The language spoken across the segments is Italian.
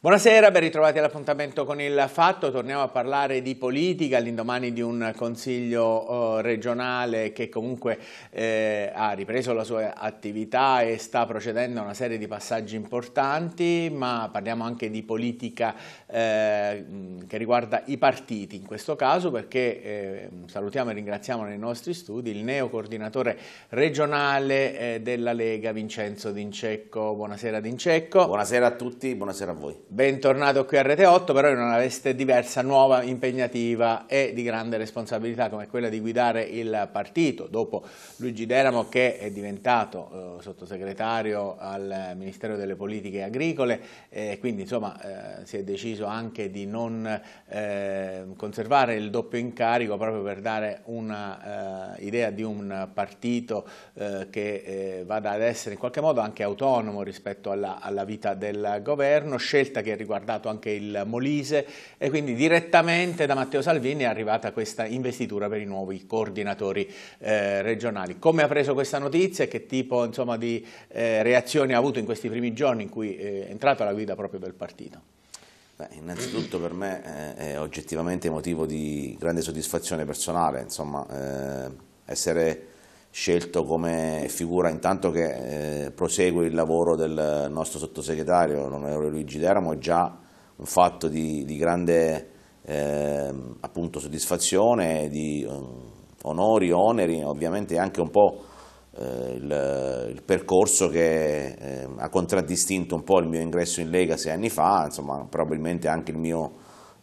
Buonasera, ben ritrovati all'appuntamento con il Fatto. Torniamo a parlare di politica all'indomani di un consiglio oh, regionale che comunque eh, ha ripreso la sua attività e sta procedendo a una serie di passaggi importanti, ma parliamo anche di politica eh, che riguarda i partiti in questo caso perché eh, salutiamo e ringraziamo nei nostri studi il neo coordinatore regionale eh, della Lega Vincenzo D'Incecco. Buonasera D'Incecco. Buonasera a tutti, buonasera a voi. Bentornato qui a Rete8, però in una veste diversa, nuova, impegnativa e di grande responsabilità come quella di guidare il partito. Dopo Luigi Deramo che è diventato eh, sottosegretario al Ministero delle Politiche Agricole, eh, quindi insomma eh, si è deciso anche di non eh, conservare il doppio incarico proprio per dare un'idea eh, di un partito eh, che vada ad essere in qualche modo anche autonomo rispetto alla, alla vita del governo, scelta diretta che ha riguardato anche il Molise e quindi direttamente da Matteo Salvini è arrivata questa investitura per i nuovi coordinatori eh, regionali. Come ha preso questa notizia e che tipo insomma, di eh, reazioni ha avuto in questi primi giorni in cui eh, è entrata la guida proprio del partito? Beh, innanzitutto per me eh, è oggettivamente motivo di grande soddisfazione personale, insomma, eh, essere scelto come figura intanto che eh, prosegue il lavoro del nostro sottosegretario, l'onorevole Luigi Deramo, è già un fatto di, di grande eh, appunto, soddisfazione, di um, onori, oneri, ovviamente anche un po' eh, il, il, percorso che ehm, ha contraddistinto un po' il mio ingresso in Lega sei anni fa, insomma probabilmente anche il mio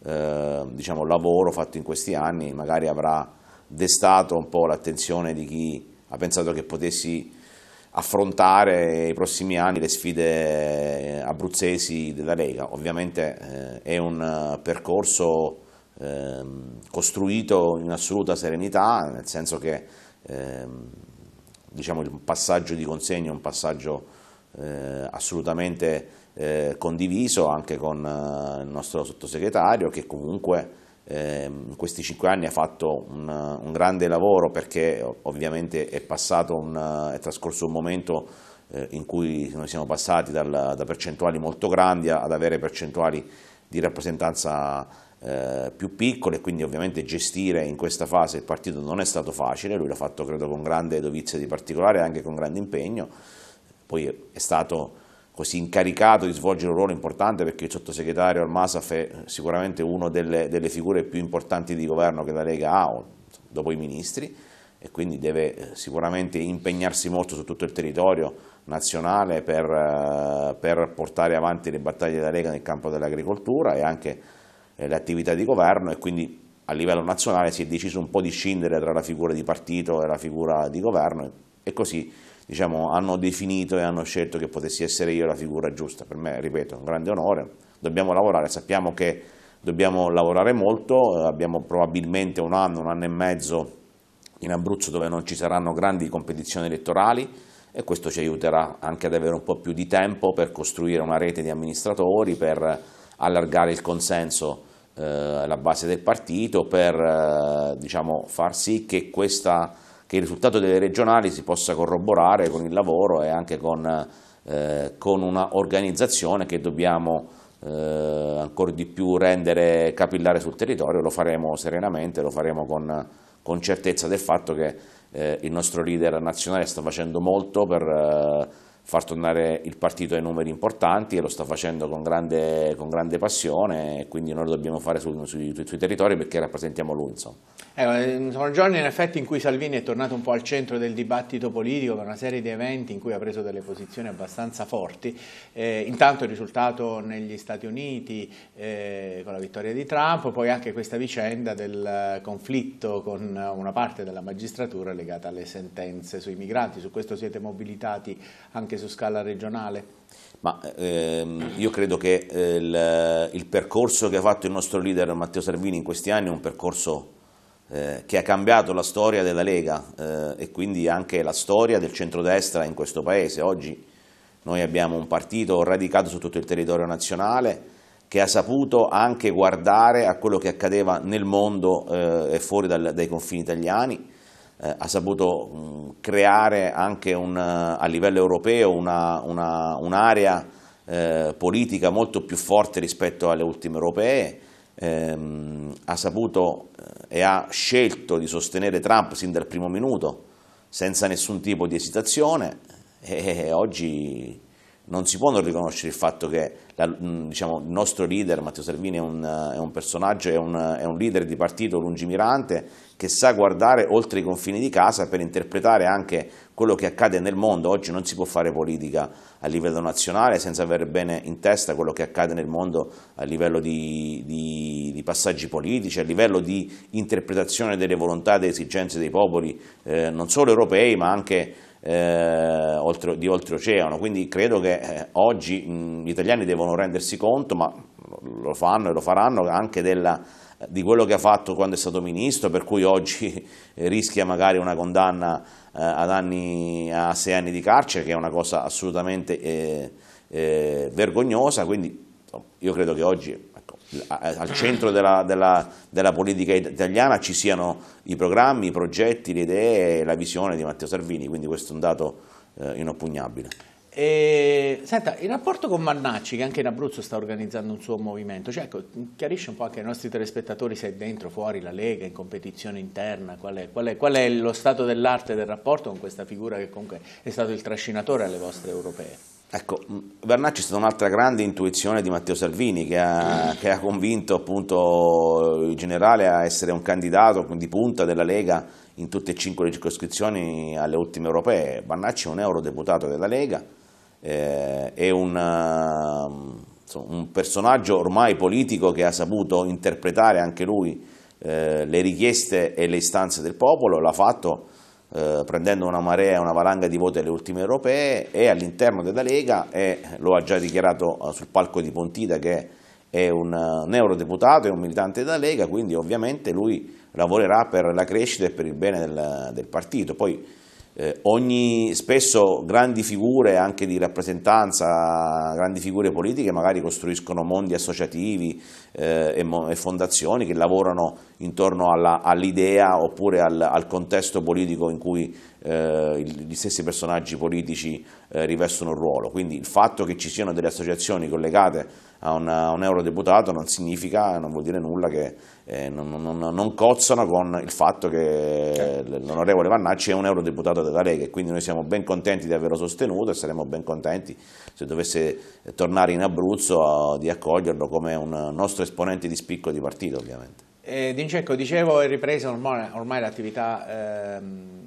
ehm, diciamo, lavoro fatto in questi anni magari avrà destato un po' l'attenzione di chi ha pensato che potessi affrontare i prossimi anni le sfide abruzzesi della Lega. Ovviamente eh, è un eh, percorso eh, costruito in assoluta serenità, nel senso che eh, diciamo, il passaggio di consegna è un passaggio eh, assolutamente eh, condiviso anche con il nostro sottosegretario che comunque in ehm, questi cinque anni ha fatto un, un, grande lavoro perché ovviamente è, un, è trascorso un momento eh, in cui noi siamo passati dal, da percentuali molto grandi ad avere percentuali di rappresentanza eh, più piccole, quindi ovviamente gestire in questa fase il partito non è stato facile, lui l'ha fatto credo con grande dovizia di particolare e anche con grande impegno, poi è stato così incaricato di svolgere un ruolo importante perché il sottosegretario Almasaf è sicuramente una delle, delle, figure più importanti di governo che la Lega ha, dopo i ministri, e quindi deve eh, sicuramente impegnarsi molto su tutto il territorio nazionale per, eh, per portare avanti le battaglie della Lega nel campo dell'agricoltura e anche eh, le attività di governo e quindi a livello nazionale si è deciso un po' di scindere tra la figura di partito e la figura di governo e così diciamo, hanno definito e hanno scelto che potessi essere io la figura giusta. Per me, ripeto, è un grande onore, dobbiamo lavorare, sappiamo che dobbiamo lavorare molto, eh, abbiamo probabilmente un anno, un anno e mezzo in Abruzzo dove non ci saranno grandi competizioni elettorali e questo ci aiuterà anche ad avere un po' più di tempo per costruire una rete di amministratori, per allargare il consenso eh, base del partito, per eh, diciamo, far sì che questa che il risultato delle regionali si possa corroborare con il lavoro e anche con, eh, con un'organizzazione che dobbiamo eh, ancora di più rendere capillare sul territorio, lo faremo serenamente, lo faremo con, con certezza del fatto che eh, il nostro leader nazionale sta facendo molto per eh, far tornare il partito ai numeri importanti e lo sta facendo con grande, con grande passione e quindi noi lo dobbiamo fare su, sui, sui, sui, territori perché rappresentiamo lui. Ecco, eh, sono giorni in effetti in cui Salvini è tornato un po' al centro del dibattito politico per una serie di eventi in cui ha preso delle posizioni abbastanza forti. Eh, intanto il risultato negli Stati Uniti eh, con la vittoria di Trump, poi anche questa vicenda del conflitto con una parte della magistratura legata alle sentenze sui migranti. Su questo siete mobilitati anche anche su scala regionale? Ma ehm, io credo che eh, il, il, percorso che ha fatto il nostro leader Matteo Salvini in questi anni è un percorso eh, che ha cambiato la storia della Lega eh, e quindi anche la storia del centrodestra in questo paese. Oggi noi abbiamo un partito radicato su tutto il territorio nazionale che ha saputo anche guardare a quello che accadeva nel mondo eh, e fuori dal, dai confini italiani eh, ha saputo mh, mm, creare anche un, eh, a livello europeo un'area eh, politica molto più forte rispetto alle ultime europee, ehm, ha saputo eh, e ha scelto di sostenere Trump sin dal primo minuto senza nessun tipo di esitazione e oggi non si può non riconoscere il fatto che la, mm, diciamo, il nostro leader Matteo Salvini è un, eh, è un personaggio, è un, eh, è un, leader di partito lungimirante che sa guardare oltre i confini di casa per interpretare anche quello che accade nel mondo. Oggi non si può fare politica a livello nazionale senza avere bene in testa quello che accade nel mondo a livello di, di, di passaggi politici, a livello di interpretazione delle volontà e delle esigenze dei popoli, eh, non solo europei ma anche eh, oltre, di oltreoceano, quindi credo che eh, oggi mh, gli italiani devono rendersi conto, ma lo fanno e lo faranno anche della, di quello che ha fatto quando è stato ministro, per cui oggi rischia magari una condanna eh, anni, a sei anni di carcere, che è una cosa assolutamente eh, eh, vergognosa, quindi io credo che oggi al centro della, della, della, politica italiana ci siano i programmi, i progetti, le idee e la visione di Matteo Salvini, quindi questo è un dato eh, inoppugnabile. E, senta, il rapporto con Mannacci, che anche in Abruzzo sta organizzando un suo movimento, cioè, ecco, chiarisce un po' anche ai nostri telespettatori se è dentro, fuori la Lega, in competizione interna, qual è, qual è, qual è lo stato dell'arte del rapporto con questa figura che comunque è stato il trascinatore alle vostre europee? Ecco, Vernacci è stata un'altra grande intuizione di Matteo Salvini che ha, che ha, convinto appunto il generale a essere un candidato di punta della Lega in tutte e cinque le circoscrizioni alle ultime europee. Vernacci è un eurodeputato della Lega, eh, è un, eh, insomma, un, personaggio ormai politico che ha saputo interpretare anche lui eh, le richieste e le istanze del popolo, l'ha fatto eh, prendendo una marea, e una valanga di voti alle ultime europee e all'interno della Lega, e lo ha già dichiarato eh, sul palco di Pontida che è un, eh, neurodeputato eurodeputato, è un militante della Lega, quindi ovviamente lui lavorerà per la crescita e per il bene del, del partito. Poi eh, ogni, spesso grandi figure anche di rappresentanza, grandi figure politiche magari costruiscono mondi associativi eh, e, mo- e, fondazioni che lavorano intorno alla, all'idea oppure al, al, contesto politico in cui eh, gli stessi personaggi politici eh, rivestono un ruolo. Quindi il fatto che ci siano delle associazioni collegate a, una, a un eurodeputato non significa, non vuol dire nulla che eh, non, non, non, cozzano con il fatto che certo. l'onorevole Vannacci è un eurodeputato della Lega e quindi noi siamo ben contenti di averlo sostenuto e saremmo ben contenti se dovesse tornare in Abruzzo a, di accoglierlo come un nostro esponente di spicco di partito ovviamente. Eh, Dincecco, dicevo, è ripresa ormai, ormai l'attività ehm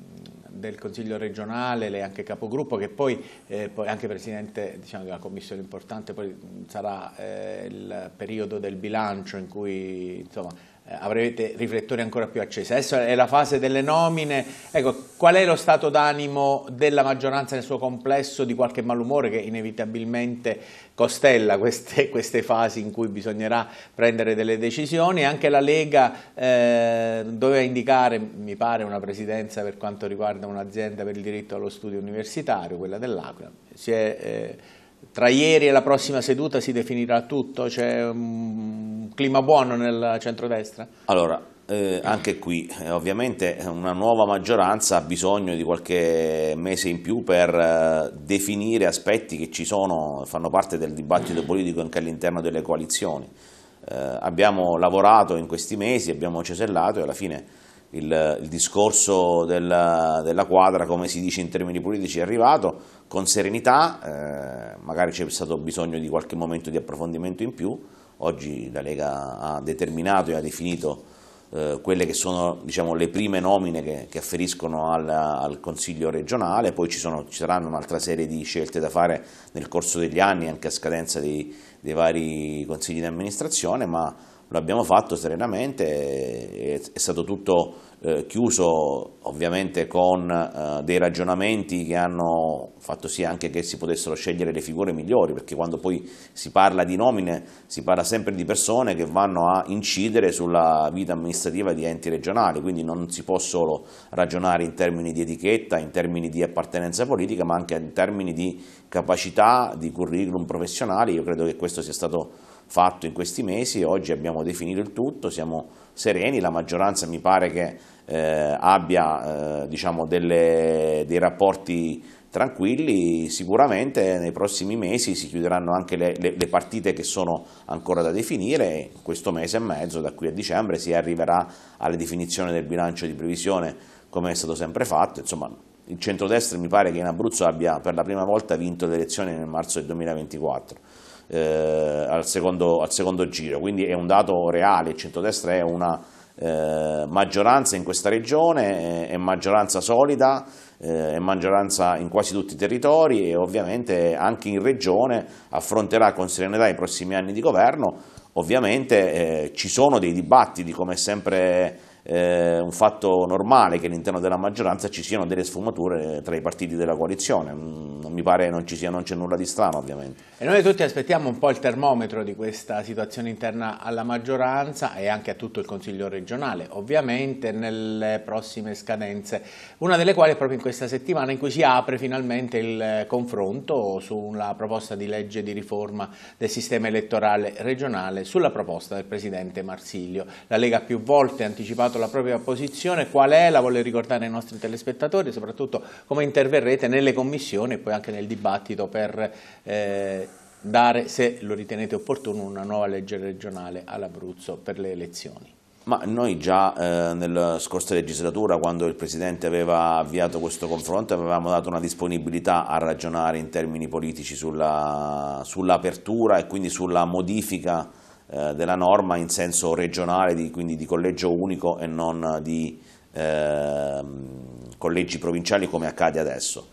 del Consiglio regionale, lei è anche capogruppo, che poi, eh, anche presidente diciamo, di commissione importante, poi sarà eh, il periodo del bilancio in cui insomma, eh, avrete riflettori ancora più accesi. Adesso è la fase delle nomine, ecco, qual è lo stato d'animo della maggioranza nel suo complesso di qualche malumore che inevitabilmente costella queste, queste fasi in cui bisognerà prendere delle decisioni? Anche la Lega eh, doveva indicare, mi pare, una presidenza per quanto riguarda un'azienda per il diritto allo studio universitario, quella dell'Aquila. Eh, tra ieri e la prossima seduta si definirà tutto? C'è un clima buono nel centrodestra? Allora, eh, anche qui eh, ovviamente una nuova maggioranza ha bisogno di qualche mese in più per eh, definire aspetti che ci sono, fanno parte del dibattito politico anche all'interno delle coalizioni. Eh, abbiamo lavorato in questi mesi, abbiamo cesellato e alla fine il, il discorso della, della, quadra, come si dice in termini politici, è arrivato con serenità, eh, magari c'è stato bisogno di qualche momento di approfondimento in più, Oggi la Lega ha determinato e ha definito eh, quelle che sono diciamo, le prime nomine che, che afferiscono al, al, Consiglio regionale, poi ci, sono, ci, saranno un'altra serie di scelte da fare nel corso degli anni, anche a scadenza dei, dei vari consigli di amministrazione, ma l'abbiamo fatto serenamente, è, è stato tutto eh, chiuso ovviamente con eh, dei ragionamenti che hanno fatto sì anche che si potessero scegliere le figure migliori, perché quando poi si parla di nomine si parla sempre di persone che vanno a incidere sulla vita amministrativa di enti regionali, quindi non si può solo ragionare in termini di etichetta, in termini di appartenenza politica, ma anche in termini di capacità, di curriculum professionali, io credo che questo sia stato fatto in questi mesi, oggi abbiamo definito il tutto, siamo sereni, la maggioranza mi pare che eh, abbia eh, diciamo delle, dei rapporti tranquilli, sicuramente nei prossimi mesi si chiuderanno anche le, le, le, partite che sono ancora da definire, questo mese e mezzo, da qui a dicembre, si arriverà alla definizione del bilancio di previsione come è stato sempre fatto, insomma il centrodestra mi pare che in Abruzzo abbia per la prima volta vinto le elezioni nel marzo del 2024 eh, al, secondo, al, secondo, giro, quindi è un dato reale, il centrodestra è una eh, maggioranza in questa regione, è, è maggioranza solida, eh, è maggioranza in quasi tutti i territori e ovviamente anche in regione affronterà con serenità i prossimi anni di governo, ovviamente eh, ci sono dei dibattiti come sempre eh, un fatto normale che all'interno della maggioranza ci siano delle sfumature tra i partiti della coalizione, mm, non mi pare non ci sia, non c'è nulla di strano ovviamente. E noi tutti aspettiamo un po' il termometro di questa situazione interna alla maggioranza e anche a tutto il Consiglio regionale, ovviamente nelle prossime scadenze, una delle quali è proprio in questa settimana in cui si apre finalmente il eh, confronto sulla proposta di legge di riforma del sistema elettorale regionale, sulla proposta del Presidente Marsilio. La Lega ha più volte anticipato la propria posizione, qual è, la vuole ricordare ai nostri telespettatori, soprattutto come interverrete nelle commissioni e poi anche nel dibattito per eh, dare, se lo ritenete opportuno, una nuova legge regionale all'Abruzzo per le elezioni. Ma noi già eh, nella scorsa legislatura, quando il Presidente aveva avviato questo confronto, avevamo dato una disponibilità a ragionare in termini politici sull'apertura sull e quindi sulla modifica eh, della norma in senso regionale, di, quindi di collegio unico e non di eh, collegi provinciali come accade adesso.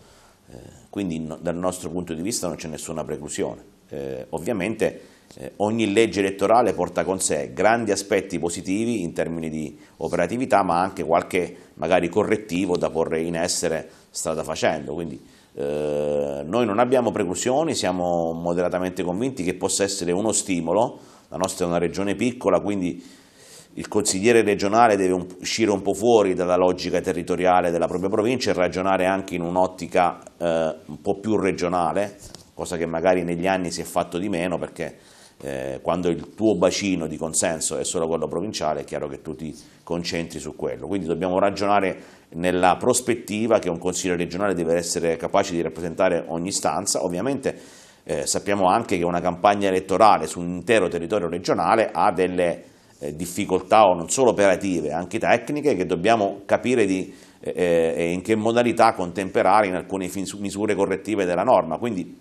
Eh, quindi no, dal nostro punto di vista non c'è nessuna preclusione. Eh, ovviamente eh, ogni legge elettorale porta con sé grandi aspetti positivi in termini di operatività, ma anche qualche magari correttivo da porre in essere strada facendo. Quindi, eh, noi non abbiamo preclusioni, siamo moderatamente convinti che possa essere uno stimolo la nostra è una regione piccola, quindi il consigliere regionale deve uscire un po' fuori dalla logica territoriale della propria provincia e ragionare anche in un'ottica eh, un po' più regionale, cosa che magari negli anni si è fatto di meno perché eh, quando il tuo bacino di consenso è solo quello provinciale è chiaro che tu ti concentri su quello. Quindi dobbiamo ragionare nella prospettiva che un consigliere regionale deve essere capace di rappresentare ogni stanza, ovviamente eh, sappiamo anche che una campagna elettorale su un intero territorio regionale ha delle eh, difficoltà non solo operative, anche tecniche che dobbiamo capire di, eh, eh in che modalità contemperare in alcune misure correttive della norma. Quindi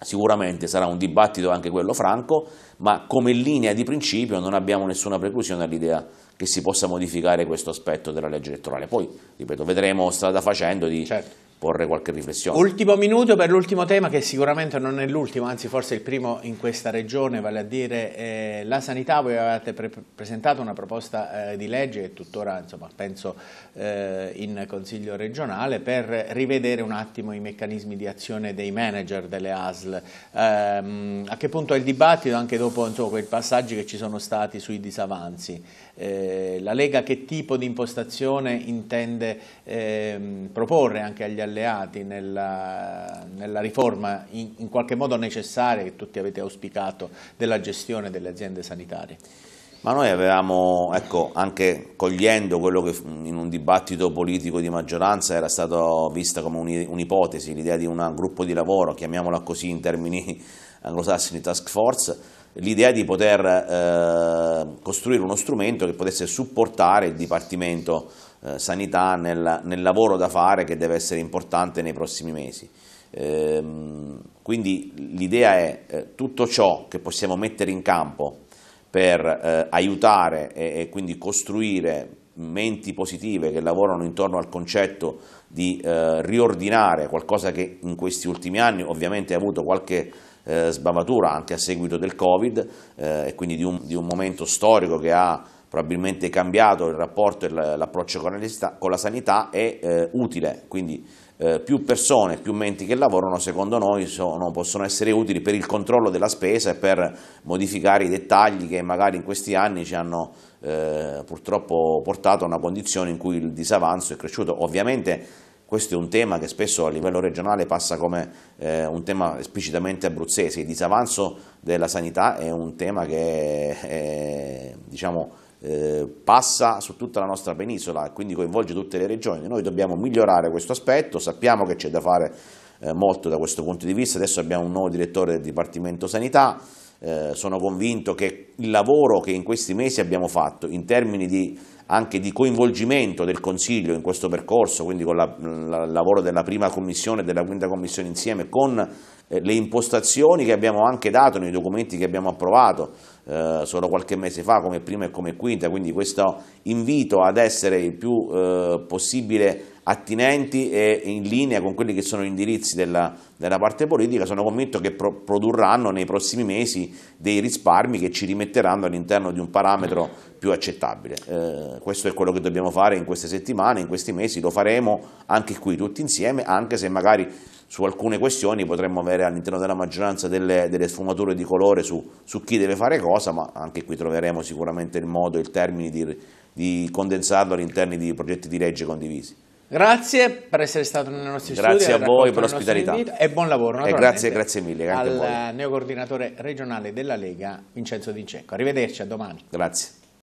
sicuramente sarà un dibattito anche quello franco, ma come linea di principio non abbiamo nessuna preclusione all'idea che si possa modificare questo aspetto della legge elettorale. Poi, ripeto, vedremo strada facendo di certo porre qualche riflessione. Ultimo minuto per l'ultimo tema che sicuramente non è l'ultimo, anzi forse il primo in questa regione, vale a dire eh, la sanità, voi avevate pre presentato una proposta eh, di legge e tuttora insomma, penso eh, in Consiglio regionale per rivedere un attimo i meccanismi di azione dei manager delle ASL. Ehm, a che punto è il dibattito anche dopo insomma, quei passaggi che ci sono stati sui disavanzi? Eh, la Lega che tipo di impostazione intende ehm, proporre anche agli alleati nella, nella riforma in, in, qualche modo necessaria che tutti avete auspicato della gestione delle aziende sanitarie? Ma noi avevamo, ecco, anche cogliendo quello che in un dibattito politico di maggioranza era stato vista come un'ipotesi, l'idea di un gruppo di lavoro, chiamiamola così in termini anglosassini, task force, l'idea di poter eh, costruire uno strumento che potesse supportare il Dipartimento eh, Sanità nel, nel, lavoro da fare che deve essere importante nei prossimi mesi. Ehm, quindi l'idea è eh, tutto ciò che possiamo mettere in campo per eh, aiutare e, e, quindi costruire menti positive che lavorano intorno al concetto di eh, riordinare qualcosa che in questi ultimi anni ovviamente ha avuto qualche eh, sbavatura anche a seguito del Covid eh, e quindi di un, di un momento storico che ha probabilmente cambiato il rapporto e l'approccio con la sanità è eh, utile, quindi eh, più persone, più menti che lavorano secondo noi sono, possono essere utili per il controllo della spesa e per modificare i dettagli che magari in questi anni ci hanno eh, purtroppo portato a una condizione in cui il disavanzo è cresciuto. Ovviamente questo è un tema che spesso a livello regionale passa come eh, un tema esplicitamente abruzzese. Il disavanzo della sanità è un tema che è, eh, diciamo, eh, passa su tutta la nostra penisola e quindi coinvolge tutte le regioni. Noi dobbiamo migliorare questo aspetto, sappiamo che c'è da fare eh, molto da questo punto di vista. Adesso abbiamo un nuovo direttore del Dipartimento Sanità eh, sono convinto che il lavoro che in questi mesi abbiamo fatto in termini di, anche di coinvolgimento del Consiglio in questo percorso, quindi con la, la, il lavoro della prima commissione e della quinta commissione insieme, con eh, le impostazioni che abbiamo anche dato nei documenti che abbiamo approvato eh, solo qualche mese fa come prima e come quinta, quindi questo invito ad essere il più eh, possibile attinenti e in linea con quelli che sono gli indirizzi della, della parte politica, sono convinto che pro, produrranno nei prossimi mesi dei risparmi che ci rimetteranno all'interno di un parametro più accettabile. Eh, questo è quello che dobbiamo fare in queste settimane, in questi mesi, lo faremo anche qui tutti insieme, anche se magari su alcune questioni potremmo avere all'interno della maggioranza delle, delle sfumature di colore su, su, chi deve fare cosa, ma anche qui troveremo sicuramente il modo e il termine di, di condensarlo all'interno di progetti di legge condivisi. Grazie per essere stato nei nostri grazie studi. Grazie a voi per l'ospitalità. E buon lavoro. E grazie, grazie mille. Anche al neocoordinatore regionale della Lega, Vincenzo Di Arrivederci, a domani. Grazie.